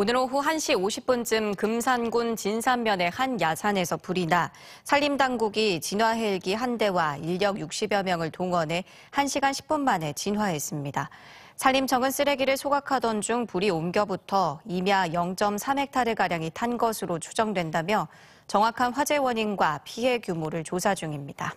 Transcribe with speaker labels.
Speaker 1: 오늘 오후 1시 50분쯤 금산군 진산면의 한 야산에서 불이 나 산림당국이 진화 헬기 한 대와 인력 60여 명을 동원해 1시간 10분 만에 진화했습니다. 산림청은 쓰레기를 소각하던 중 불이 옮겨붙어 임야 0.3헥타르가량이 탄 것으로 추정된다며 정확한 화재 원인과 피해 규모를 조사 중입니다.